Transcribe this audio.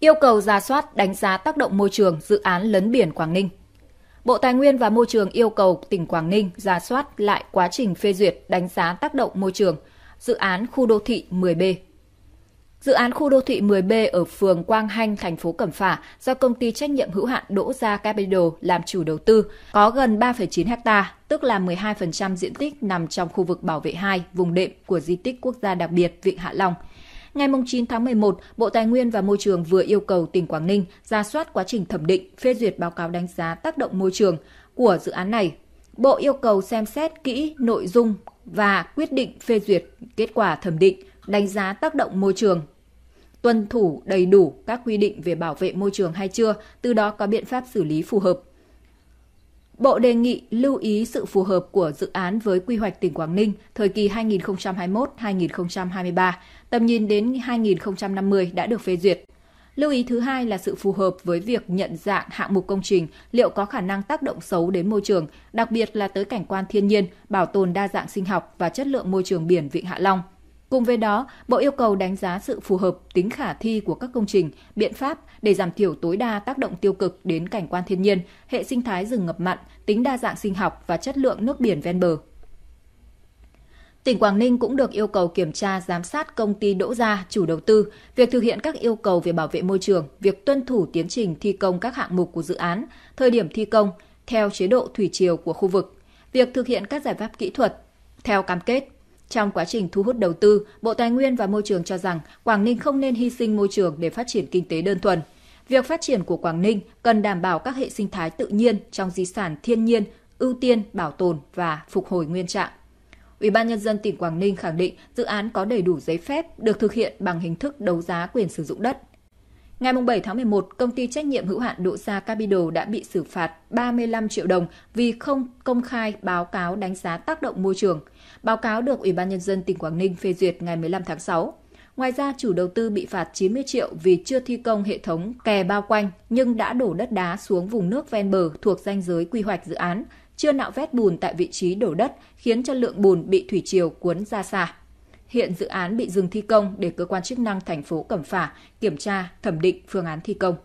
yêu cầu ra soát đánh giá tác động môi trường dự án lấn biển Quảng Ninh. Bộ Tài nguyên và Môi trường yêu cầu tỉnh Quảng Ninh ra soát lại quá trình phê duyệt đánh giá tác động môi trường dự án khu đô thị 10B. Dự án khu đô thị 10B ở phường Quang Hanh, thành phố Cẩm Phả do công ty trách nhiệm hữu hạn Đỗ Gia Capital làm chủ đầu tư, có gần 3,9 ha, tức là 12% diện tích nằm trong khu vực bảo vệ 2, vùng đệm của di tích quốc gia đặc biệt Vịnh Hạ Long – Ngày 9 tháng 11, Bộ Tài nguyên và Môi trường vừa yêu cầu tỉnh Quảng Ninh ra soát quá trình thẩm định, phê duyệt báo cáo đánh giá tác động môi trường của dự án này. Bộ yêu cầu xem xét kỹ nội dung và quyết định phê duyệt kết quả thẩm định, đánh giá tác động môi trường tuân thủ đầy đủ các quy định về bảo vệ môi trường hay chưa, từ đó có biện pháp xử lý phù hợp. Bộ đề nghị lưu ý sự phù hợp của dự án với quy hoạch tỉnh Quảng Ninh thời kỳ 2021-2023, tầm nhìn đến 2050 đã được phê duyệt. Lưu ý thứ hai là sự phù hợp với việc nhận dạng hạng mục công trình liệu có khả năng tác động xấu đến môi trường, đặc biệt là tới cảnh quan thiên nhiên, bảo tồn đa dạng sinh học và chất lượng môi trường biển Vịnh Hạ Long – Cùng với đó, Bộ yêu cầu đánh giá sự phù hợp, tính khả thi của các công trình, biện pháp để giảm thiểu tối đa tác động tiêu cực đến cảnh quan thiên nhiên, hệ sinh thái rừng ngập mặn, tính đa dạng sinh học và chất lượng nước biển ven bờ. Tỉnh Quảng Ninh cũng được yêu cầu kiểm tra giám sát công ty Đỗ Gia, chủ đầu tư, việc thực hiện các yêu cầu về bảo vệ môi trường, việc tuân thủ tiến trình thi công các hạng mục của dự án, thời điểm thi công, theo chế độ thủy triều của khu vực, việc thực hiện các giải pháp kỹ thuật, theo cam kết trong quá trình thu hút đầu tư, Bộ Tài nguyên và Môi trường cho rằng Quảng Ninh không nên hy sinh môi trường để phát triển kinh tế đơn thuần. Việc phát triển của Quảng Ninh cần đảm bảo các hệ sinh thái tự nhiên trong di sản thiên nhiên, ưu tiên bảo tồn và phục hồi nguyên trạng. Ủy ban nhân dân tỉnh Quảng Ninh khẳng định dự án có đầy đủ giấy phép được thực hiện bằng hình thức đấu giá quyền sử dụng đất. Ngày 7 tháng 11, công ty trách nhiệm hữu hạn Độ gia Capital đã bị xử phạt 35 triệu đồng vì không công khai báo cáo đánh giá tác động môi trường. Báo cáo được Ủy ban Nhân dân tỉnh Quảng Ninh phê duyệt ngày 15 tháng 6. Ngoài ra, chủ đầu tư bị phạt 90 triệu vì chưa thi công hệ thống kè bao quanh nhưng đã đổ đất đá xuống vùng nước ven bờ thuộc danh giới quy hoạch dự án, chưa nạo vét bùn tại vị trí đổ đất khiến cho lượng bùn bị thủy triều cuốn ra xa. Hiện dự án bị dừng thi công để cơ quan chức năng thành phố Cẩm Phả kiểm tra, thẩm định phương án thi công.